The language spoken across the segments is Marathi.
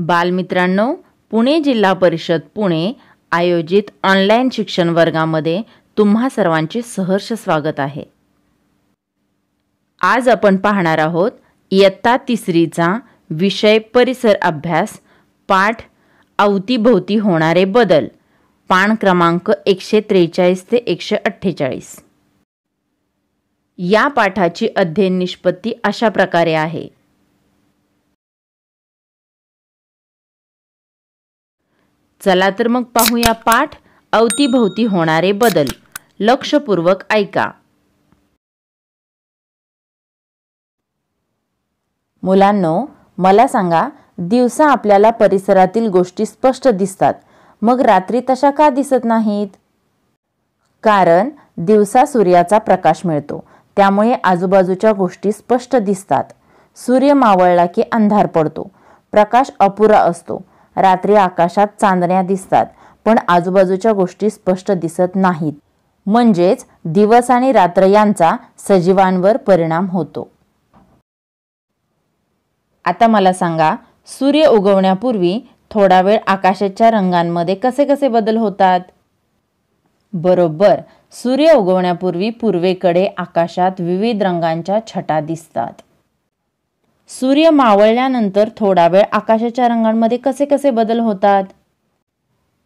बालमित्रांनो पुणे जिल्हा परिषद पुणे आयोजित ऑनलाईन शिक्षण वर्गामध्ये तुम्हा सर्वांचे सहर्ष स्वागत आहे आज आपण पाहणार आहोत इयत्ता तिसरीचा विषय परिसर अभ्यास पाठ अवतीभोवती होणारे बदल पान क्रमांक एकशे त्रेचाळीस ते एकशे अठ्ठेचाळीस या पाठाची अध्ययन निष्पत्ती अशा प्रकारे आहे चला तर मग पाहूया पाठ अवतीभोवती होणारे बदल लक्षपूर्वक ऐका मुलांनो मला सांगा दिवसा आपल्याला परिसरातील गोष्टी स्पष्ट दिसतात मग रात्री तशा का दिसत नाहीत कारण दिवसा सूर्याचा प्रकाश मिळतो त्यामुळे आजूबाजूच्या गोष्टी स्पष्ट दिसतात सूर्य मावळला की अंधार पडतो प्रकाश अपुरा असतो रात्री आकाशात चांदण्या दिसतात पण आजूबाजूच्या गोष्टी स्पष्ट दिसत नाहीत म्हणजेच दिवस आणि रात्र यांचा सजीवांवर परिणाम होतो आता मला सांगा सूर्य उगवण्यापूर्वी थोडा वेळ आकाशाच्या रंगांमध्ये कसे कसे बदल होतात बरोबर सूर्य उगवण्यापूर्वी पूर्वेकडे आकाशात विविध रंगांच्या छटा दिसतात सूर्य मावळल्यानंतर थोडा वेळ आकाशाच्या रंगांमध्ये कसे कसे बदल होतात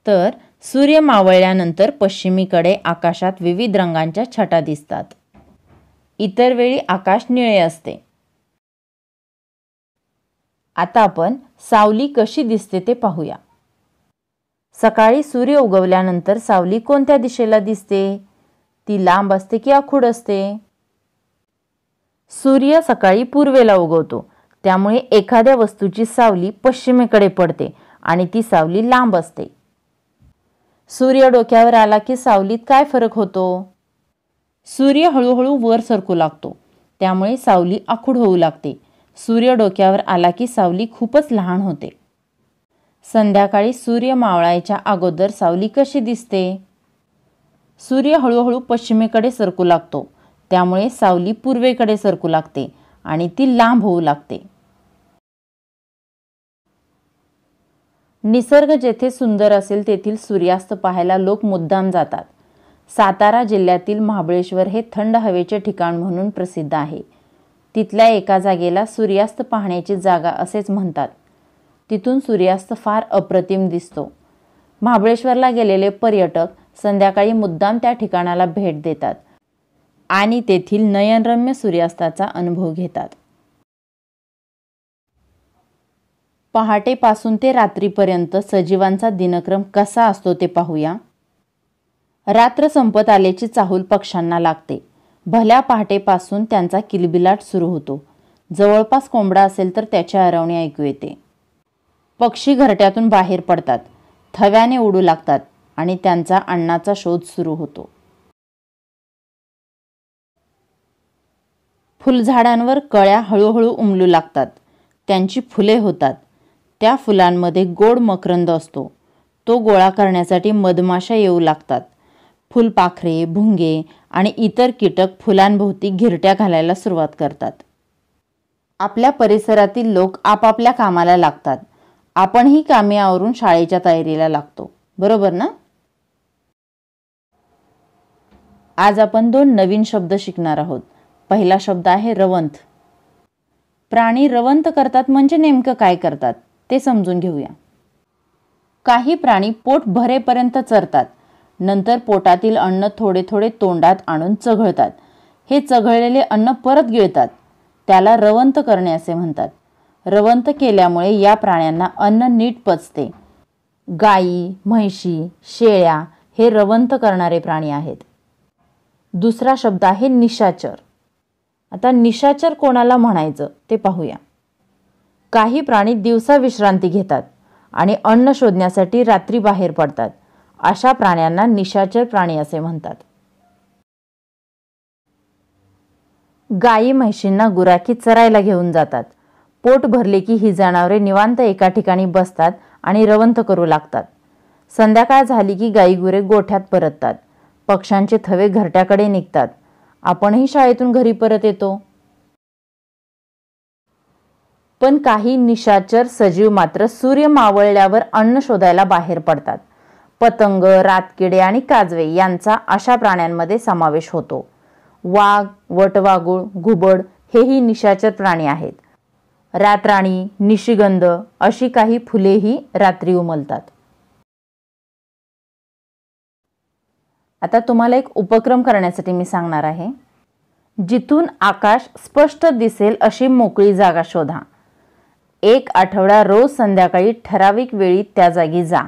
तर सूर्य मावळल्यानंतर पश्चिमीकडे आकाशात विविध रंगांच्या छटा दिसतात इतर वेळी आकाश निळे असते आता आपण सावली कशी दिसते ते पाहूया सकाळी सूर्य उगवल्यानंतर सावली कोणत्या दिशेला दिसते ती लांब असते की आखूड असते सूर्य सकाळी पूर्वेला उगवतो त्यामुळे एखाद्या वस्तूची सावली पश्चिमेकडे पडते आणि ती सावली लांब असते सूर्य डोक्यावर आला की सावलीत काय फरक होतो सूर्य हळूहळू वर सरकू लागतो त्यामुळे सावली आखूड होऊ लागते सूर्य डोक्यावर आला की सावली खूपच लहान होते संध्याकाळी सूर्य मावळायच्या अगोदर सावली कशी दिसते सूर्य हळूहळू पश्चिमेकडे सरकू लागतो त्यामुळे सावली पूर्वेकडे सरकू लागते आणि ती लांब होऊ लागते निसर्ग जेथे सुंदर असेल तेथील सूर्यास्त पाहायला लोक मुद्दाम जातात सातारा जिल्ह्यातील महाबळेश्वर हे थंड हवेचे ठिकाण म्हणून प्रसिद्ध आहे तिथल्या एका जागेला सूर्यास्त पाहण्याची जागा असेच म्हणतात तिथून सूर्यास्त फार अप्रतिम दिसतो महाबळेश्वरला गेलेले पर्यटक संध्याकाळी मुद्दाम त्या ठिकाणाला भेट देतात आणि तेथील नयनरम्य सूर्यास्ताचा अनुभव घेतात पहाटेपासून ते रात्रीपर्यंत सजीवांचा दिनक्रम कसा असतो ते पाहूया रात्र संपत आल्याची चाहूल पक्ष्यांना लागते भल्या पहाटेपासून त्यांचा किलबिलाट सुरू होतो जवळपास कोंबडा असेल तर त्याचे हरवणी ऐकू येते पक्षी घरट्यातून बाहेर पडतात थव्याने उडू लागतात आणि त्यांचा अन्नाचा शोध सुरू होतो फुलझाडांवर कळ्या हळूहळू उमलू लागतात त्यांची फुले होतात त्या फुलांमध्ये गोड मकरंद असतो तो गोळा करण्यासाठी मधमाशा येऊ लागतात फुलपाखरे भुंगे आणि इतर कीटक फुलांभोवती घिरट्या घालायला सुरुवात करतात आपल्या परिसरातील लोक आपापल्या कामाला लागतात आपणही कामे आवरून शाळेच्या तयारीला लागतो बरोबर ना आज आपण दोन नवीन शब्द शिकणार आहोत पहिला शब्द आहे रवंथ प्राणी रवंथ करतात म्हणजे नेमकं काय करतात ते समजून घेऊया काही प्राणी पोट भरेपर्यंत चरतात नंतर पोटातील अन्न थोडे थोडे तोंडात आणून चघळतात हे चघळलेले अन्न परत गिळतात त्याला रवंत करणे असे म्हणतात रवंत केल्यामुळे या प्राण्यांना अन्न नीट पचते गायी म्हैशी शेळ्या हे रवंत करणारे प्राणी आहेत दुसरा शब्द आहे निशाचर आता निशाचर कोणाला म्हणायचं ते पाहूया काही प्राणी दिवसा विश्रांती घेतात आणि अन्न शोधण्यासाठी रात्री बाहेर पडतात अशा प्राण्यांना निशाचर प्राणी असे म्हणतात गायी म्हशींना गुराखी चरायला घेऊन जातात पोट भरले की ही जनावरे निवांत एका ठिकाणी बसतात आणि रवंथ करू लागतात संध्याकाळ झाली की गाई गुरे गोठ्यात परततात पक्ष्यांचे थवे घरट्याकडे निघतात आपणही शाळेतून घरी परत येतो पण काही निशाचर सजीव मात्र सूर्य मावळल्यावर अन्न शोधायला बाहेर पडतात पतंग रातकिडे आणि काजवे यांचा अशा प्राण्यांमध्ये समावेश होतो वाघ वटवागुळ घुबड हेही निशाचर प्राणी आहेत रातराणी निशिगंध अशी काही फुलेही रात्री उमलतात आता तुम्हाला एक उपक्रम करण्यासाठी मी सांगणार आहे जिथून आकाश स्पष्ट दिसेल अशी मोकळी जागा शोधा एक आठवडा रोज संध्याकाळी ठराविक वेळी त्या जागी जा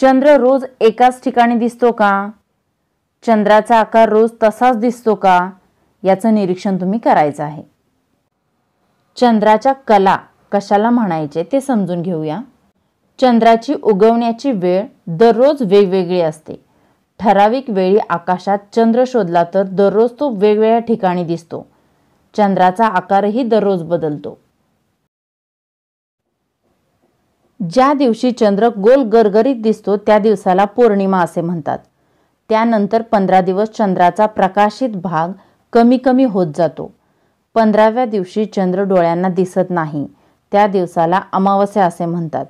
चंद्र रोज एकाच ठिकाणी दिसतो का चंद्राचा आकार रोज तसाच दिसतो का याचं निरीक्षण तुम्ही करायचं आहे चंद्राच्या कला कशाला म्हणायचे ते समजून घेऊया चंद्राची उगवण्याची वेळ दररोज वेगवेगळी असते ठराविक वेळी आकाशात चंद्र शोधला तर दररोज तो वेगवेगळ्या ठिकाणी दिसतो चंद्राचा आकारही दररोज बदलतो ज्या दिवशी चंद्र गोल गरगरीत दिसतो त्या दिवसाला पौर्णिमा असे म्हणतात त्यानंतर पंधरा दिवस चंद्राचा प्रकाशित भाग कमी कमी होत जातो पंधराव्या दिवशी चंद्र डोळ्यांना दिसत नाही त्या दिवसाला अमावस्या असे म्हणतात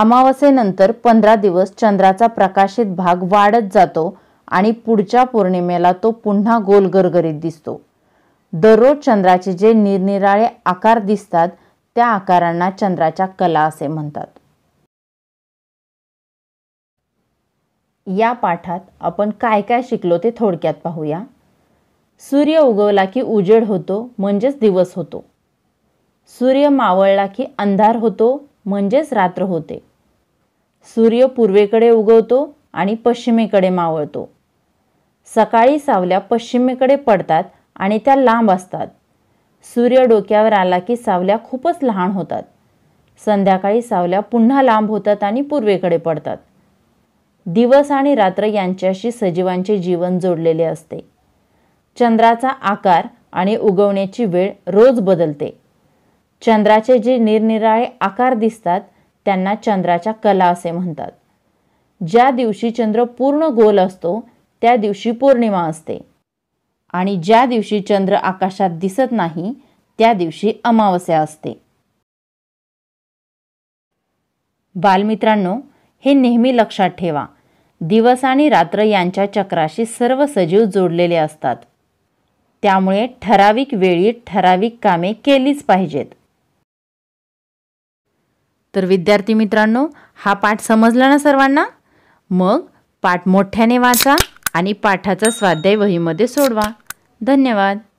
अमावस्येनंतर पंधरा दिवस चंद्राचा प्रकाशित भाग वाढत जातो आणि पुढच्या पौर्णिमेला तो पुन्हा गोल गरगरीत दिसतो दररोज चंद्राचे जे निरनिराळे आकार दिसतात त्या आकारांना चंद्राच्या कला असे म्हणतात या पाठात आपण काय काय शिकलो ते थोडक्यात पाहूया सूर्य उगवला की उजेड होतो म्हणजेच दिवस होतो सूर्य मावळला की अंधार होतो म्हणजेच रात्र होते सूर्य पूर्वेकडे उगवतो आणि पश्चिमेकडे मावळतो सकाळी सावल्या पश्चिमेकडे पडतात आणि त्या लांब असतात सूर्य डोक्यावर आला की सावल्या खूपच लहान होतात संध्याकाळी सावल्या पुन्हा लांब होतात आणि पूर्वेकडे पडतात दिवस आणि रात्र यांच्याशी सजीवांचे जीवन जोडलेले असते चंद्राचा आकार आणि उगवण्याची वेळ रोज बदलते चंद्राचे जे निरनिराळे आकार दिसतात त्यांना चंद्राच्या कला असे म्हणतात ज्या दिवशी चंद्र पूर्ण गोल असतो त्या दिवशी पौर्णिमा असते आणि ज्या दिवशी चंद्र आकाशात दिसत नाही त्या दिवशी अमावस्या असते बालमित्रांनो हे नेहमी लक्षात ठेवा दिवस आणि रात्र यांच्या चक्राशी सर्व सजीव जोडलेले असतात त्यामुळे ठराविक वेळी ठराविक कामे केलीच पाहिजेत तर विद्यार्थी मित्रांनो हा पाठ समजला ना सर्वांना मग पाठ मोठ्याने वाचा आणि पाठाचा स्वाध्याय वहीमध्ये सोडवा धन्यवाद